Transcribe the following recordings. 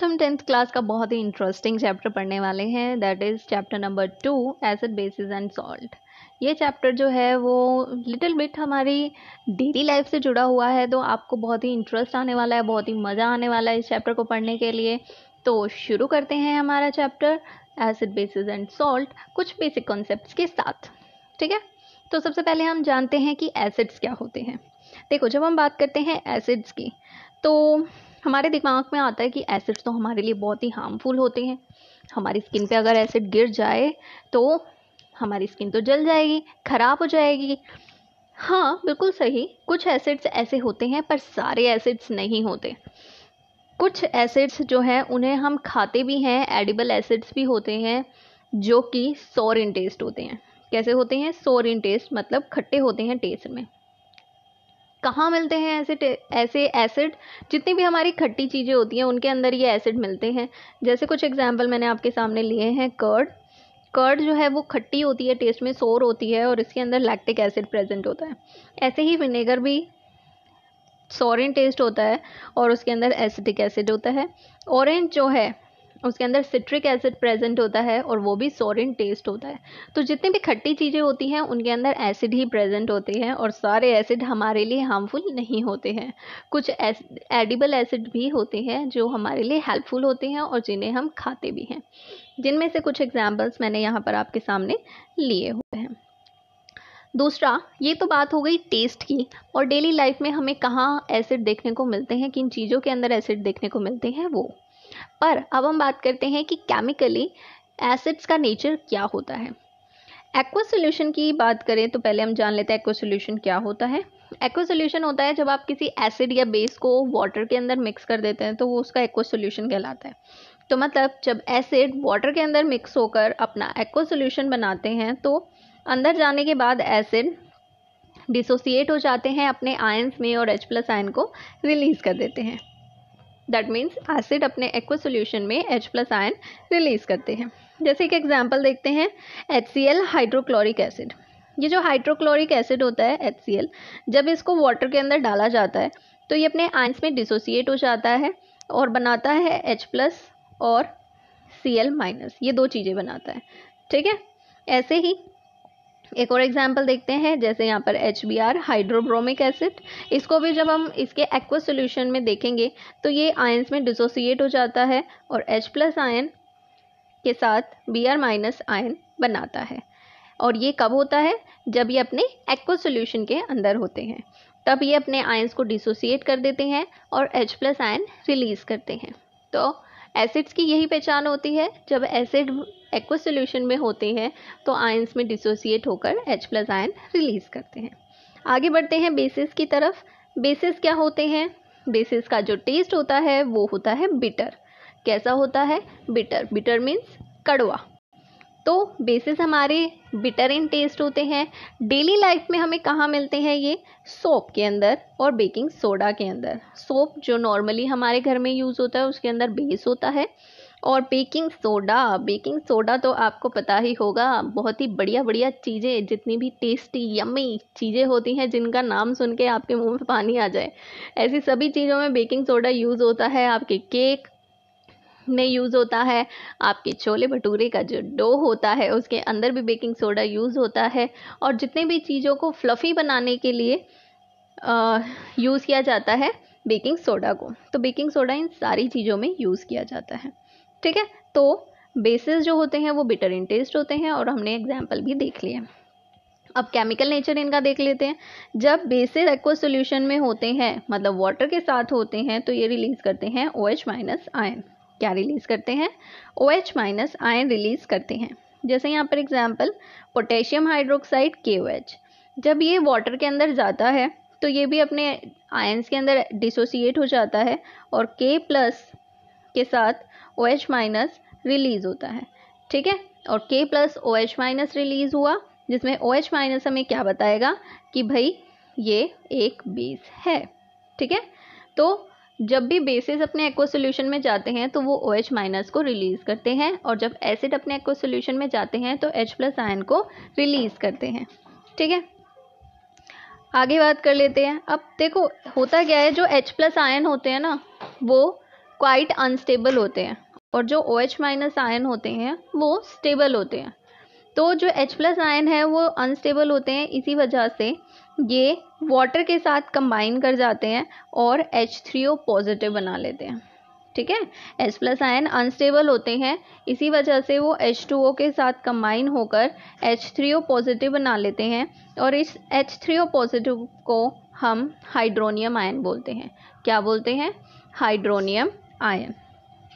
आज हम tenth class का बहुत ही इंटरेस्टिंग चैप्टर पढ़ने वाले हैं that is chapter number two acid bases and salt ये चैप्टर जो है वो लिटिल बिट हमारी डेली लाइफ से जुड़ा हुआ है तो आपको बहुत ही इंटरेस्ट आने वाला है बहुत ही मज़ा आने वाला है इस चैप्टर को पढ़ने के लिए तो शुरू करते हैं हमारा chapter acid bases and salt कुछ बेसिक कॉन्सेप्ट के साथ ठीक है तो सबसे पहले हम जानते हैं कि एसिड्स क्या होते हैं देखो जब हम बात करते हैं एसिड्स की तो हमारे दिमाग में आता है कि एसिड्स तो हमारे लिए बहुत ही हार्मफुल होते हैं हमारी स्किन पे अगर एसिड गिर जाए तो हमारी स्किन तो जल जाएगी ख़राब हो जाएगी हाँ बिल्कुल सही कुछ एसिड्स ऐसे होते हैं पर सारे एसिड्स नहीं होते कुछ एसिड्स जो हैं उन्हें हम खाते भी हैं एडिबल एसिड्स भी होते हैं जो कि सोर इन टेस्ट होते हैं कैसे होते हैं सोर इन टेस्ट मतलब खट्टे होते हैं टेस्ट में कहाँ मिलते हैं ऐसे ऐसे एसिड जितनी भी हमारी खट्टी चीज़ें होती हैं उनके अंदर ये एसिड मिलते हैं जैसे कुछ एग्जाम्पल मैंने आपके सामने लिए हैं कर्ड कर्ड जो है वो खट्टी होती है टेस्ट में सोर होती है और इसके अंदर लैक्टिक एसिड प्रेजेंट होता है ऐसे ही विनेगर भी सोरेन टेस्ट होता है और उसके अंदर एसिटिक एसिड होता है ऑरेंज जो है उसके अंदर सिट्रिक एसिड प्रेजेंट होता है और वो भी सोरिन टेस्ट होता है तो जितनी भी खट्टी चीज़ें होती हैं उनके अंदर एसिड ही प्रेजेंट होते हैं और सारे एसिड हमारे लिए हार्मफुल नहीं होते हैं कुछ एडिबल एसिड भी होते हैं जो हमारे लिए हेल्पफुल होते हैं और जिन्हें हम खाते भी हैं जिनमें से कुछ एग्जाम्पल्स मैंने यहाँ पर आपके सामने लिए हुए हैं दूसरा ये तो बात हो गई टेस्ट की और डेली लाइफ में हमें कहाँ एसिड देखने को मिलते हैं किन चीज़ों के अंदर एसिड देखने को मिलते हैं वो पर अब हम बात करते हैं कि केमिकली एसिड्स का नेचर क्या होता है एक्वा सोल्यूशन की बात करें तो पहले हम जान लेते हैं एक्वा सोल्यूशन क्या होता है एक्वा सोल्यूशन होता है जब आप किसी एसिड या बेस को वाटर के अंदर मिक्स कर देते हैं तो वो उसका एक्वा सोल्यूशन कहलाता है तो मतलब जब एसिड वाटर के अंदर मिक्स होकर अपना एक्वा सोल्यूशन बनाते हैं तो अंदर जाने के बाद एसिड डिसोसिएट हो जाते हैं अपने आयंस में और एच प्लस आयन को रिलीज़ कर देते हैं दैट मीन्स एसिड अपने एक्व सोल्यूशन में एच प्लस आयन रिलीज करते हैं जैसे एक एग्जाम्पल देखते हैं H C L hydrochloric acid ये जो हाइड्रोक्लोरिक एसिड होता है एच सी एल जब इसको वाटर के अंदर डाला जाता है तो ये अपने आयंस में डिसोसिएट हो जाता है और बनाता है एच प्लस और सी एल माइनस ये दो चीज़ें बनाता है ठीक है ऐसे ही एक और एग्जाम्पल देखते हैं जैसे यहाँ पर H B R hydrobromic acid इसको भी जब हम इसके एक्वा सोल्यूशन में देखेंगे तो ये आयंस में डिसोसिएट हो जाता है और एच प्लस आयन के साथ बी आर माइनस आयन बनाता है और ये कब होता है जब ये अपने एक्वा सोल्यूशन के अंदर होते हैं तब ये अपने आयंस को डिसोसिएट कर देते हैं और एच प्लस आयन रिलीज़ करते हैं तो एसिड्स की यही पहचान होती है जब एसिड एक्व सोल्यूशन में होते हैं तो आयंस में डिसोसिएट होकर H प्लस आयन रिलीज करते हैं आगे बढ़ते हैं बेसिस की तरफ बेसिस क्या होते हैं बेसिस का जो टेस्ट होता है वो होता है बिटर कैसा होता है बिटर बिटर मीन्स कड़वा तो बेसिस हमारे बिटर इन टेस्ट होते हैं डेली लाइफ में हमें कहाँ मिलते हैं ये सोप के अंदर और बेकिंग सोडा के अंदर सोप जो नॉर्मली हमारे घर में यूज़ होता है उसके अंदर बेस होता है और बेकिंग सोडा बेकिंग सोडा तो आपको पता ही होगा बहुत ही बढ़िया बढ़िया चीज़ें जितनी भी टेस्टी यम्मी चीज़ें होती हैं जिनका नाम सुन के आपके मुँह में पानी आ जाए ऐसी सभी चीज़ों में बेकिंग सोडा यूज़ होता है आपके केक में यूज़ होता है आपके छोले भटूरे का जो डो होता है उसके अंदर भी बेकिंग सोडा यूज़ होता है और जितने भी चीज़ों को फ्लफ़ी बनाने के लिए यूज़ किया जाता है बेकिंग सोडा को तो बेकिंग सोडा इन सारी चीज़ों में यूज़ किया जाता है ठीक है तो बेसिस जो होते हैं वो बिटर इन टेस्ट होते हैं और हमने एग्जाम्पल भी देख लिया अब केमिकल नेचर इनका देख लेते हैं जब बेसिस एक्वा सोल्यूशन में होते हैं मतलब वाटर के साथ होते हैं तो ये रिलीज करते हैं ओ एच माइनस आयन क्या रिलीज़ करते हैं O H minus ion release करते हैं जैसे यहाँ पर एग्जाम्पल पोटेशियम हाइड्रोक्साइड के ओ एच जब ये वाटर के अंदर जाता है तो ये भी अपने आयन्स के अंदर डिसोसिएट हो जाता है और के प्लस के साथ ओ एच माइनस रिलीज़ होता है ठीक है और K plus O H minus release हुआ जिसमें ओ एच माइनस हमें क्या बताएगा कि भाई ये एक बेस है ठीक है तो जब भी बेसिस अपने एक्व सोल्यूशन में जाते हैं तो वो ओ OH माइनस को रिलीज़ करते हैं और जब एसिड अपने एक्वा सोल्यूशन में जाते हैं तो एच प्लस आयन को रिलीज़ करते हैं ठीक है आगे बात कर लेते हैं अब देखो होता क्या है जो एच प्लस आयन होते हैं ना वो क्वाइट अनस्टेबल होते हैं और जो ओ OH माइनस आयन होते हैं वो स्टेबल होते हैं तो जो एच प्लस आयन है वो अनस्टेबल होते हैं इसी वजह से ये वाटर के साथ कंबाइन कर जाते हैं और एच थ्री ओ पॉजिटिव बना लेते हैं ठीक है एच प्लस आयन अनस्टेबल होते हैं इसी वजह से वो एच टू ओ के साथ कंबाइन होकर एच थ्री ओ पॉजिटिव बना लेते हैं और इस एच थ्री ओ पॉजिटिव को हम हाइड्रोनियम आयन बोलते हैं क्या बोलते हैं हाइड्रोनियम आयन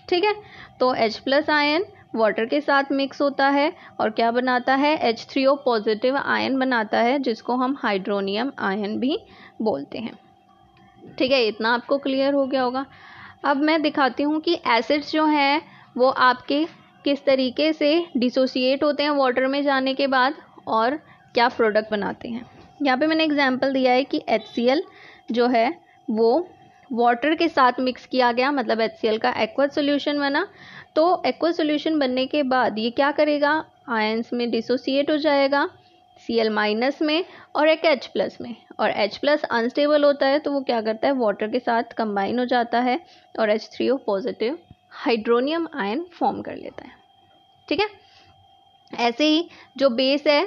ठीक है तो H प्लस आयन वाटर के साथ मिक्स होता है और क्या बनाता है H three O positive ion बनाता है जिसको हम हाइड्रोनियम आयन भी बोलते हैं ठीक है इतना आपको क्लियर हो गया होगा अब मैं दिखाती हूँ कि एसिड्स जो हैं वो आपके किस तरीके से डिसोसिएट होते हैं वाटर में जाने के बाद और क्या प्रोडक्ट बनाते हैं यहाँ पे मैंने एग्जांपल दिया है कि एच जो है वो वाटर के साथ मिक्स किया गया मतलब एच का एक्वा सोल्यूशन बना तो एक्व सोल्यूशन बनने के बाद ये क्या करेगा आयंस में डिसोसिएट हो जाएगा सी एल माइनस में और एक एच प्लस में और एच प्लस अनस्टेबल होता है तो वो क्या करता है वाटर के साथ कंबाइन हो जाता है और H three O positive hydronium ion form कर लेता है ठीक है ऐसे ही जो बेस है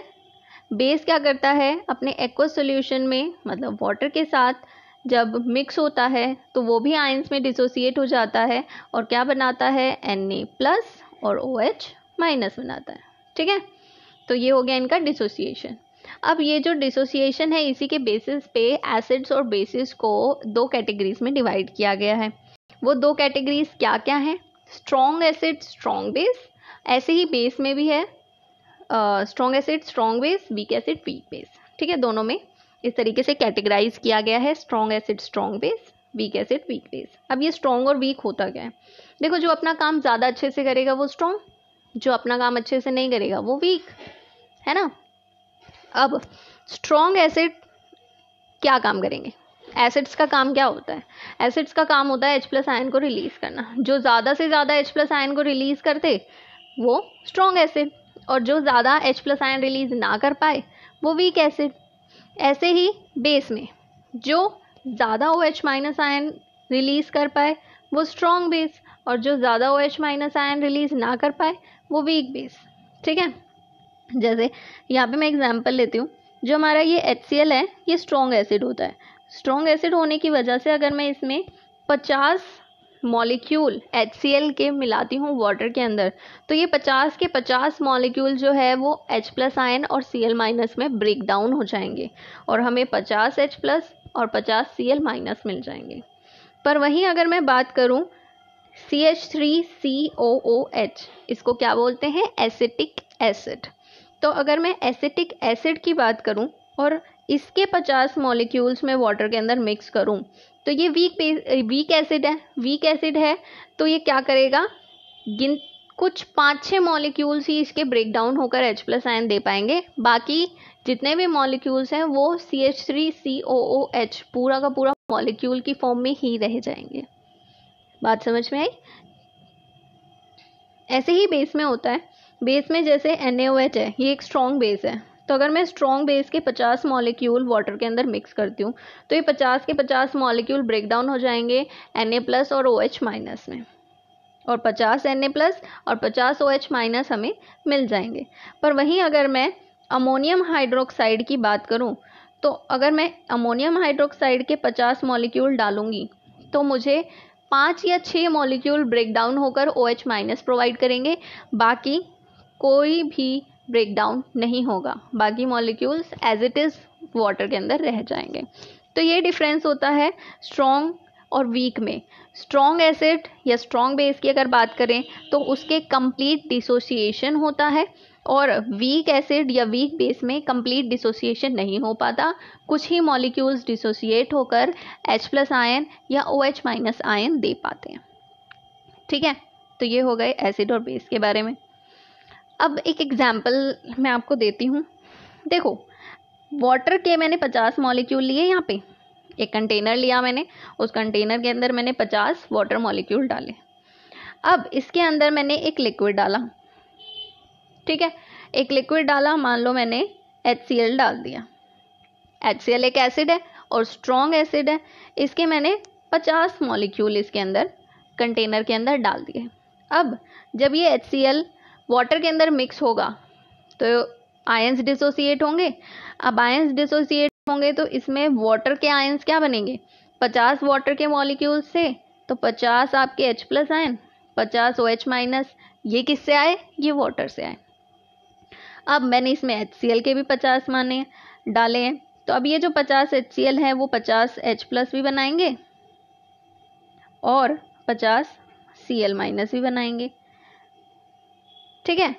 बेस क्या करता है अपने एक्व सोल्यूशन में मतलब वाटर के साथ जब मिक्स होता है तो वो भी आइंस में डिसोसिएट हो जाता है और क्या बनाता है एन ए प्लस और ओ एच माइनस बनाता है ठीक है तो ये हो गया इनका डिसोसिएशन अब ये जो डिसोसिएशन है इसी के बेसिस पे एसिड्स और बेसिस को दो कैटेगरीज में डिवाइड किया गया है वो दो कैटेगरीज क्या क्या हैं स्ट्रॉन्ग एसिड स्ट्रॉन्ग बेस ऐसे ही बेस में भी है strong acid strong base weak acid weak base ठीक है दोनों में इस तरीके से कैटेगराइज किया गया है strong acid strong base weak acid weak base अब ये स्ट्रॉन्ग और वीक होता क्या है देखो जो अपना काम ज़्यादा अच्छे से करेगा वो स्ट्रॉन्ग जो अपना काम अच्छे से नहीं करेगा वो वीक है ना अब स्ट्रॉन्ग एसिड क्या काम करेंगे एसिड्स का काम क्या होता है एसिड्स का काम होता है एच प्लस आयन को रिलीज़ करना जो ज़्यादा से ज़्यादा एच प्लस आयन को रिलीज़ करते वो स्ट्रॉन्ग एसिड और जो ज़्यादा एच प्लस आयन रिलीज़ ना कर पाए वो वीक एसिड ऐसे ही बेस में जो ज़्यादा O H minus ion release कर पाए वो स्ट्रॉन्ग बेस और जो ज़्यादा O H minus ion release ना कर पाए वो वीक बेस ठीक है जैसे यहाँ पे मैं एग्जांपल लेती हूँ जो हमारा ये एच है ये स्ट्रॉन्ग एसिड होता है स्ट्रॉन्ग एसिड होने की वजह से अगर मैं इसमें पचास मॉलिक्यूल एच के मिलाती हूँ वाटर के अंदर तो ये 50 के 50 मॉलिक्यूल जो है वो H प्लस आयन और Cl माइनस में ब्रेक डाउन हो जाएंगे और हमें 50 H प्लस और 50 Cl माइनस मिल जाएंगे पर वहीं अगर मैं बात करूँ C H three C O O H इसको क्या बोलते हैं एसिटिक एसिड तो अगर मैं एसिटिक एसिड की बात करूँ और इसके 50 मॉलिक्यूल्स में वाटर के अंदर मिक्स करूं तो ये वीक वीक एसिड है वीक एसिड है तो ये क्या करेगा गिन कुछ पाँच छः मॉलिक्यूल्स ही इसके ब्रेक डाउन होकर एच प्लस आयन दे पाएंगे बाकी जितने भी मॉलिक्यूल्स हैं वो C H three C O O H पूरा का पूरा मॉलिक्यूल की फॉर्म में ही रह जाएंगे बात समझ में आई ऐसे ही बेस में होता है बेस में जैसे एन है ये एक स्ट्रॉन्ग बेस है तो अगर मैं स्ट्रॉन्ग बेस के 50 मॉलिक्यूल वाटर के अंदर मिक्स करती हूँ तो ये 50 के 50 मॉलिक्यूल ब्रेक डाउन हो जाएंगे एन प्लस और ओ OH माइनस में और 50 एन प्लस और 50 ओ OH माइनस हमें मिल जाएंगे पर वहीं अगर मैं अमोनियम हाइड्रोक्साइड की बात करूँ तो अगर मैं अमोनियम हाइड्रोक्साइड के पचास मॉलिक्यूल डालूंगी तो मुझे पाँच या छः मॉलिक्यूल ब्रेक डाउन होकर ओ OH माइनस प्रोवाइड करेंगे बाकी कोई भी ब्रेक डाउन नहीं होगा बाकी molecules as it is water के अंदर रह जाएंगे तो ये डिफरेंस होता है स्ट्रॉन्ग और वीक में स्ट्रॉन्ग एसिड या स्ट्रॉन्ग बेस की अगर बात करें तो उसके कंप्लीट डिसोसिएशन होता है और वीक एसिड या वीक बेस में कंप्लीट डिसोसिएशन नहीं हो पाता कुछ ही मॉलिक्यूल्स डिसोसिएट होकर H प्लस आयन या ओ एच माइनस आयन दे पाते हैं ठीक है तो ये हो गए एसिड और बेस के बारे में अब एक एग्ज़ाम्पल मैं आपको देती हूँ देखो वाटर के मैंने पचास मॉलिक्यूल लिए यहाँ पे एक कंटेनर लिया मैंने उस कंटेनर के अंदर मैंने पचास वाटर मॉलिक्यूल डाले अब इसके अंदर मैंने एक लिक्विड डाला ठीक है एक लिक्विड डाला मान लो मैंने एच डाल दिया एच एक एसिड है और स्ट्रॉन्ग एसिड है इसके मैंने पचास मॉलिक्यूल इसके अंदर कंटेनर के अंदर डाल दिए अब जब ये एच वाटर के अंदर मिक्स होगा तो आयंस डिसोसिएट होंगे अब आयंस डिसोसिएट होंगे तो इसमें वाटर के आयंस क्या बनेंगे पचास वाटर के मॉलिक्यूल से तो पचास आपके एच प्लस आयन पचास ओ एच माइनस ये किससे आए ये वाटर से आए अब मैंने इसमें एच सी एल के भी पचास माने डाले हैं तो अब ये जो पचास एच सी एल है वो पचास एच प्लस भी बनाएंगे और पचास सी एल माइनस भी बनाएंगे ठीक है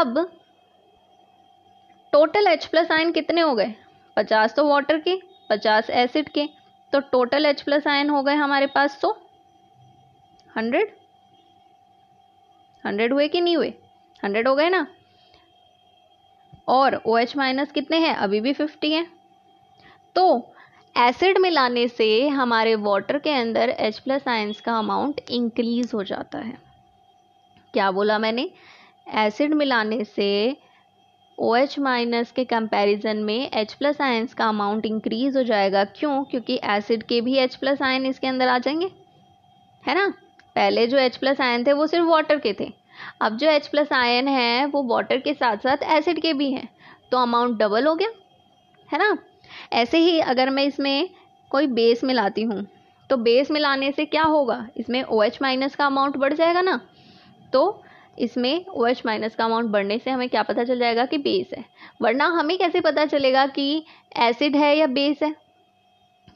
अब टोटल H प्लस आयन कितने हो गए पचास तो वाटर के पचास एसिड के तो टोटल H प्लस आयन हो गए हमारे पास सो हंड्रेड हंड्रेड हुए कि नहीं हुए हंड्रेड हो गए ना और ओ एच माइनस कितने हैं अभी भी फिफ्टी हैं तो एसिड मिलाने से हमारे वाटर के अंदर H प्लस आयन्स का अमाउंट इंक्रीज हो जाता है क्या बोला मैंने एसिड मिलाने से ओ एच माइनस के कंपैरिजन में एच प्लस आयन्स का अमाउंट इंक्रीज हो जाएगा क्यों क्योंकि एसिड के भी एच प्लस आयन इसके अंदर आ जाएंगे है ना पहले जो एच प्लस आयन थे वो सिर्फ वाटर के थे अब जो एच प्लस आयन है वो वाटर के साथ साथ एसिड के भी हैं तो अमाउंट डबल हो गया है ना ऐसे ही अगर मैं इसमें कोई बेस मिलाती हूँ तो बेस मिलाने से क्या होगा इसमें ओ एच माइनस का अमाउंट बढ़ जाएगा ना तो इसमें ओ एच माइनस का अमाउंट बढ़ने से हमें क्या पता चल जाएगा कि बेस है वरना हमें कैसे पता चलेगा कि एसिड है या बेस है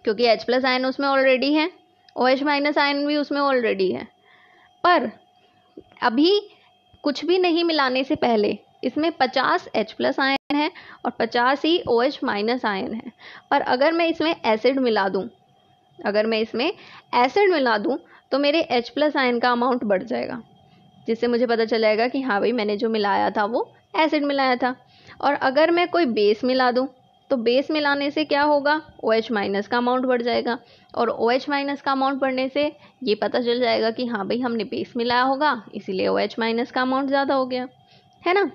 क्योंकि एच प्लस आयन उसमें ऑलरेडी है ओ एच माइनस आयन भी उसमें ऑलरेडी है पर अभी कुछ भी नहीं मिलाने से पहले इसमें 50 H प्लस आयन है और 50 ही ओ एच माइनस आयन है पर अगर मैं इसमें एसिड मिला दूँ अगर मैं इसमें एसिड मिला दूँ तो मेरे H प्लस आयन का अमाउंट बढ़ जाएगा जिससे मुझे पता चलेगा कि हाँ भाई मैंने जो मिलाया था वो एसिड मिलाया था और अगर मैं कोई बेस मिला दूँ तो बेस मिलाने से क्या होगा ओ एच माइनस का अमाउंट बढ़ जाएगा और ओ एच माइनस का अमाउंट बढ़ने से ये पता चल जाएगा कि हाँ भाई हमने बेस मिलाया होगा इसीलिए ओ एच माइनस का अमाउंट ज़्यादा हो गया है ना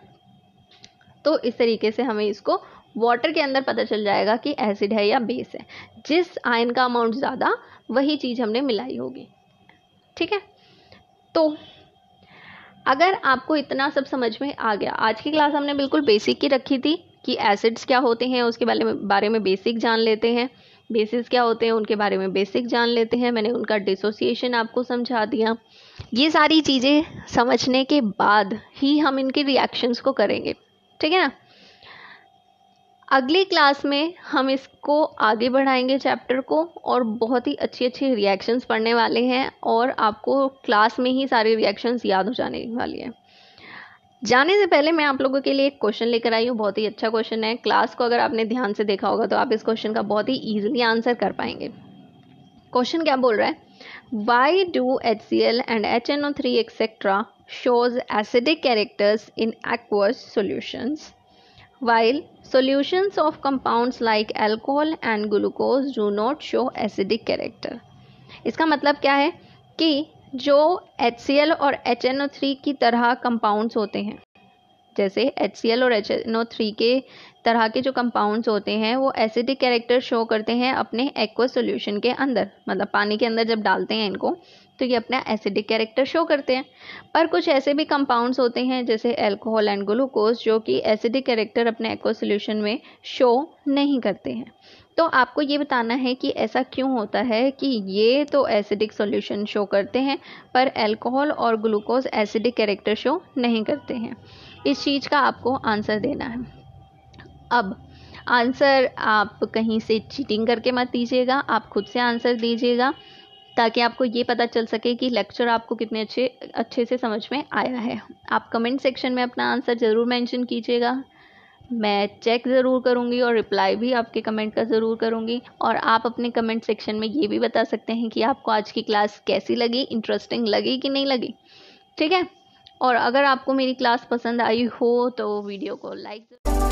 तो इस तरीके से हमें इसको वाटर के अंदर पता चल जाएगा कि एसिड है या बेस है जिस आयन का अमाउंट ज़्यादा वही चीज़ हमने मिलाई होगी ठीक है तो अगर आपको इतना सब समझ में आ गया आज की क्लास हमने बिल्कुल बेसिक की रखी थी कि एसिड्स क्या होते हैं उसके बारे में बारे में बेसिक जान लेते हैं बेसिस क्या होते हैं उनके बारे में बेसिक जान लेते हैं मैंने उनका डिसोसिएशन आपको समझा दिया ये सारी चीज़ें समझने के बाद ही हम इनके रिएक्शंस को करेंगे ठीक है ना अगली क्लास में हम इसको आगे बढ़ाएंगे चैप्टर को और बहुत ही अच्छी अच्छी रिएक्शंस पढ़ने वाले हैं और आपको क्लास में ही सारी रिएक्शंस याद हो जाने वाली है जाने से पहले मैं आप लोगों के लिए एक क्वेश्चन लेकर आई हूँ बहुत ही अच्छा क्वेश्चन है क्लास को अगर आपने ध्यान से देखा होगा तो आप इस क्वेश्चन का बहुत ही ईजिली आंसर कर पाएंगे क्वेश्चन क्या बोल रहा है why do H C L and H N O three etcetera shows acidic characters in aqueous solutions while solutions of compounds like alcohol and glucose do not show acidic character इसका मतलब क्या है कि जो HCl और HNO3 की तरह compounds होते हैं जैसे HCl और HNO3 के तरह के जो कंपाउंड्स होते हैं वो एसिडिक कैरेक्टर शो करते हैं अपने एक्व सोल्यूशन के अंदर मतलब पानी के अंदर जब डालते हैं इनको तो ये अपना एसिडिक कैरेक्टर शो करते हैं पर कुछ ऐसे भी कंपाउंड्स होते हैं जैसे एल्कोहल एंड ग्लूकोज जो कि एसिडिक कैरेक्टर अपने एक्वा सोल्यूशन में शो नहीं करते हैं तो आपको ये बताना है कि ऐसा क्यों होता है कि ये तो एसिडिक सॉल्यूशन शो करते हैं पर अल्कोहल और ग्लूकोज एसिडिक कैरेक्टर शो नहीं करते हैं इस चीज़ का आपको आंसर देना है अब आंसर आप कहीं से चीटिंग करके मत दीजिएगा आप खुद से आंसर दीजिएगा ताकि आपको ये पता चल सके कि लेक्चर आपको कितने अच्छे अच्छे से समझ में आया है आप कमेंट सेक्शन में अपना आंसर ज़रूर मेंशन कीजिएगा मैं चेक ज़रूर करूँगी और रिप्लाई भी आपके कमेंट का ज़रूर करूँगी और आप अपने कमेंट सेक्शन में ये भी बता सकते हैं कि आपको आज की क्लास कैसी लगी इंटरेस्टिंग लगी कि नहीं लगी ठीक है और अगर आपको मेरी क्लास पसंद आई हो तो वीडियो को लाइक